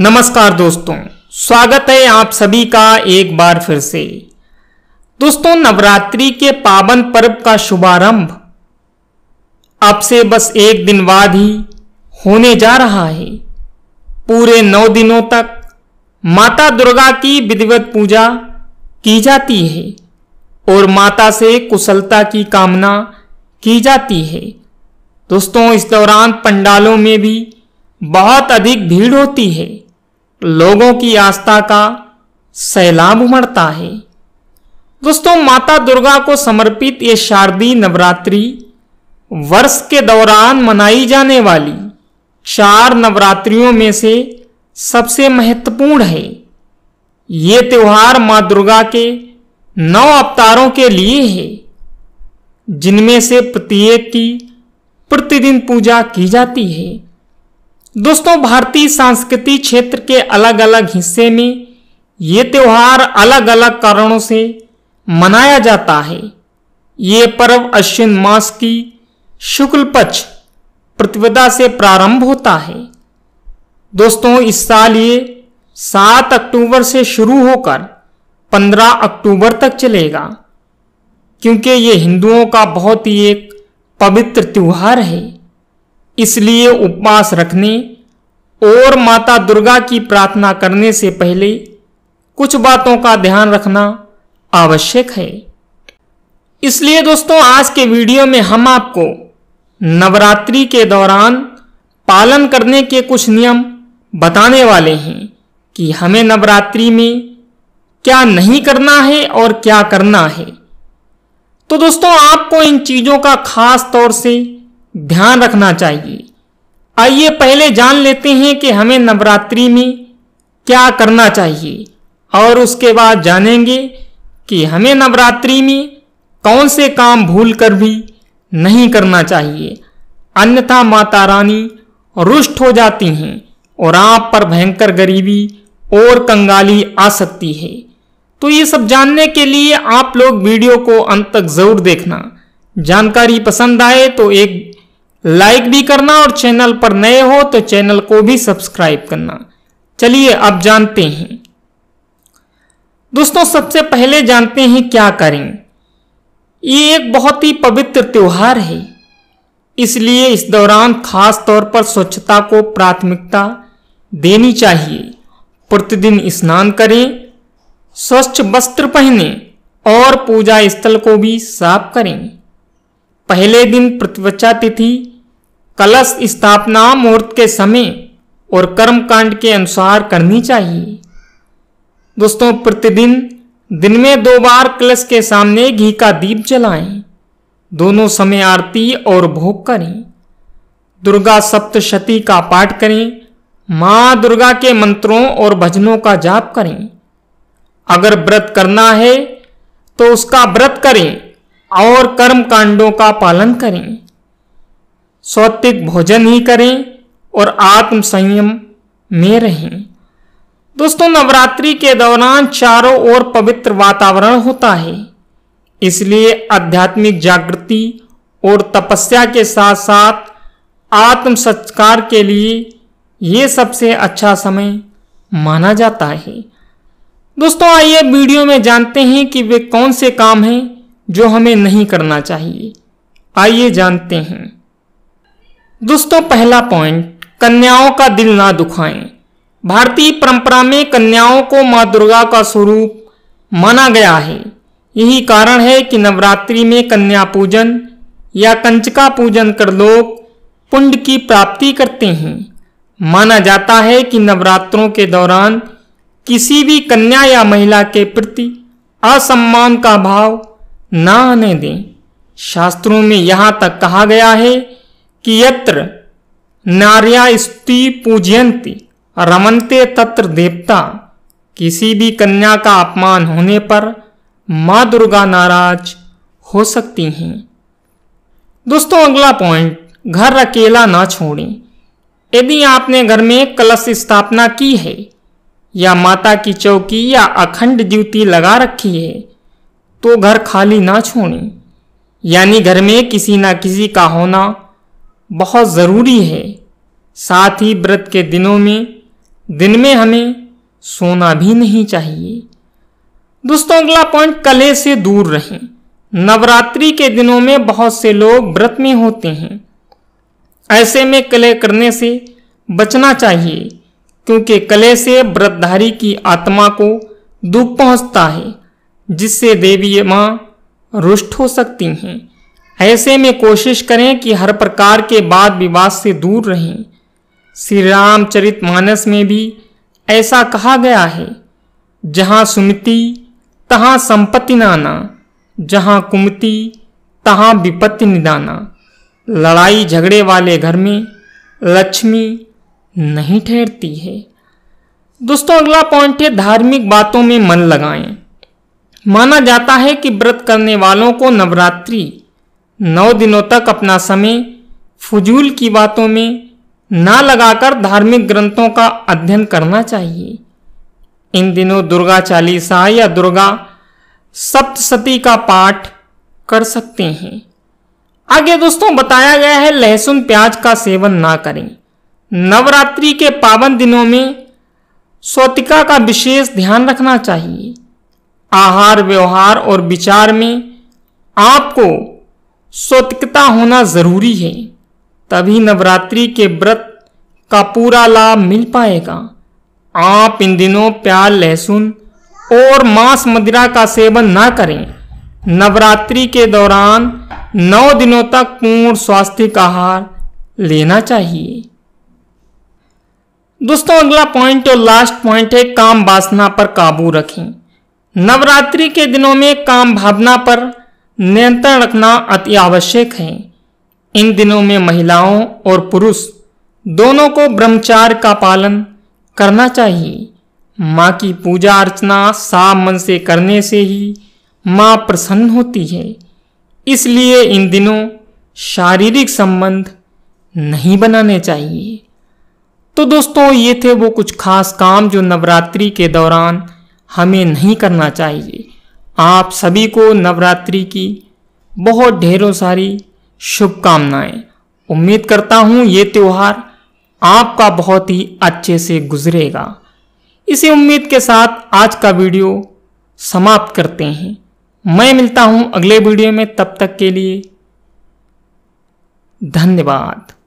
नमस्कार दोस्तों स्वागत है आप सभी का एक बार फिर से दोस्तों नवरात्रि के पावन पर्व का शुभारंभ अब से बस एक दिन बाद ही होने जा रहा है पूरे नौ दिनों तक माता दुर्गा की विधिवत पूजा की जाती है और माता से कुशलता की कामना की जाती है दोस्तों इस दौरान पंडालों में भी बहुत अधिक भीड़ होती है लोगों की आस्था का सैलाब उमड़ता है दोस्तों माता दुर्गा को समर्पित ये शारदीय नवरात्रि वर्ष के दौरान मनाई जाने वाली चार नवरात्रियों में से सबसे महत्वपूर्ण है ये त्यौहार माँ दुर्गा के नौ अवतारों के लिए है जिनमें से प्रत्येक की प्रतिदिन पूजा की जाती है दोस्तों भारतीय सांस्कृतिक क्षेत्र के अलग अलग हिस्से में ये त्यौहार अलग अलग कारणों से मनाया जाता है ये पर्व अश्विन मास की शुक्ल पक्ष प्रतिपदा से प्रारंभ होता है दोस्तों इस साल ये सात अक्टूबर से शुरू होकर पंद्रह अक्टूबर तक चलेगा क्योंकि ये हिंदुओं का बहुत ही एक पवित्र त्यौहार है इसलिए उपवास रखने और माता दुर्गा की प्रार्थना करने से पहले कुछ बातों का ध्यान रखना आवश्यक है इसलिए दोस्तों आज के वीडियो में हम आपको नवरात्रि के दौरान पालन करने के कुछ नियम बताने वाले हैं कि हमें नवरात्रि में क्या नहीं करना है और क्या करना है तो दोस्तों आपको इन चीज़ों का खास तौर से ध्यान रखना चाहिए आइए पहले जान लेते हैं कि हमें नवरात्रि में क्या करना चाहिए और उसके बाद जानेंगे कि हमें नवरात्रि में कौन से काम भूल कर भी नहीं करना चाहिए अन्यथा माता रानी रुष्ट हो जाती हैं और आप पर भयंकर गरीबी और कंगाली आ सकती है तो ये सब जानने के लिए आप लोग वीडियो को अंत तक ज़रूर देखना जानकारी पसंद आए तो एक लाइक भी करना और चैनल पर नए हो तो चैनल को भी सब्सक्राइब करना चलिए अब जानते हैं दोस्तों सबसे पहले जानते हैं क्या करें ये एक बहुत ही पवित्र त्यौहार है इसलिए इस दौरान खास तौर पर स्वच्छता को प्राथमिकता देनी चाहिए प्रतिदिन स्नान करें स्वच्छ वस्त्र पहने और पूजा स्थल को भी साफ करें पहले दिन प्रतिवचा तिथि कलश स्थापना मुहूर्त के समय और कर्मकांड के अनुसार करनी चाहिए दोस्तों प्रतिदिन दिन में दो बार कलश के सामने घी का दीप जलाएं दोनों समय आरती और भोग करें दुर्गा सप्तशती का पाठ करें माँ दुर्गा के मंत्रों और भजनों का जाप करें अगर व्रत करना है तो उसका व्रत करें और कर्म कांडों का पालन करें सौतिक भोजन ही करें और आत्म संयम में रहें दोस्तों नवरात्रि के दौरान चारों ओर पवित्र वातावरण होता है इसलिए आध्यात्मिक जागृति और तपस्या के साथ साथ आत्म संस्कार के लिए ये सबसे अच्छा समय माना जाता है दोस्तों आइए वीडियो में जानते हैं कि वे कौन से काम हैं जो हमें नहीं करना चाहिए आइए जानते हैं दोस्तों पहला पॉइंट कन्याओं का दिल ना दुखाएं भारतीय परंपरा में कन्याओं को माँ दुर्गा का स्वरूप माना गया है यही कारण है कि नवरात्रि में कन्या पूजन या कंचका पूजन कर लोग पुण्य की प्राप्ति करते हैं माना जाता है कि नवरात्रों के दौरान किसी भी कन्या या महिला के प्रति असम्मान का भाव ना आने दें शास्त्रों में यहाँ तक कहा गया है कि यत्र नारिया स्त्री पूजयंती रमनते तत्र देवता किसी भी कन्या का अपमान होने पर माँ दुर्गा नाराज हो सकती हैं दोस्तों अगला पॉइंट घर अकेला ना छोड़ें यदि आपने घर में कलश स्थापना की है या माता की चौकी या अखंड ज्योति लगा रखी है तो घर खाली ना छोड़ें यानी घर में किसी ना किसी का होना बहुत ज़रूरी है साथ ही व्रत के दिनों में दिन में हमें सोना भी नहीं चाहिए दोस्तों अगला पॉइंट कले से दूर रहें नवरात्रि के दिनों में बहुत से लोग व्रत में होते हैं ऐसे में कले करने से बचना चाहिए क्योंकि कले से व्रतधारी की आत्मा को दुख पहुंचता है जिससे देवी माँ रुष्ट हो सकती हैं ऐसे में कोशिश करें कि हर प्रकार के वाद विवाद से दूर रहें श्री रामचरित मानस में भी ऐसा कहा गया है जहाँ सुमति तहाँ संपत्ति नाना जहाँ कुमति तहाँ विपत्ति निदाना लड़ाई झगड़े वाले घर में लक्ष्मी नहीं ठहरती है दोस्तों अगला पॉइंट है धार्मिक बातों में मन लगाएं माना जाता है कि व्रत करने वालों को नवरात्रि नौ दिनों तक अपना समय फजूल की बातों में ना लगाकर धार्मिक ग्रंथों का अध्ययन करना चाहिए इन दिनों दुर्गा चालीसा या दुर्गा सप्तशती का पाठ कर सकते हैं आगे दोस्तों बताया गया है लहसुन प्याज का सेवन ना करें नवरात्रि के पावन दिनों में स्वतिका का विशेष ध्यान रखना चाहिए आहार व्यवहार और विचार में आपको सौतिकता होना जरूरी है तभी नवरात्रि के व्रत का पूरा लाभ मिल पाएगा आप इन दिनों प्याज लहसुन और मांस मदिरा का सेवन ना करें नवरात्रि के दौरान नौ दिनों तक पूर्ण स्वास्थ्य आहार लेना चाहिए दोस्तों अगला पॉइंट और लास्ट पॉइंट है काम वासना पर काबू रखें नवरात्रि के दिनों में काम भावना पर नियंत्रण रखना अति आवश्यक है इन दिनों में महिलाओं और पुरुष दोनों को ब्रह्मचार्य का पालन करना चाहिए माँ की पूजा अर्चना साफ मन से करने से ही माँ प्रसन्न होती है इसलिए इन दिनों शारीरिक संबंध नहीं बनाने चाहिए तो दोस्तों ये थे वो कुछ खास काम जो नवरात्रि के दौरान हमें नहीं करना चाहिए आप सभी को नवरात्रि की बहुत ढेरों सारी शुभकामनाएं उम्मीद करता हूँ ये त्यौहार आपका बहुत ही अच्छे से गुजरेगा इसी उम्मीद के साथ आज का वीडियो समाप्त करते हैं मैं मिलता हूँ अगले वीडियो में तब तक के लिए धन्यवाद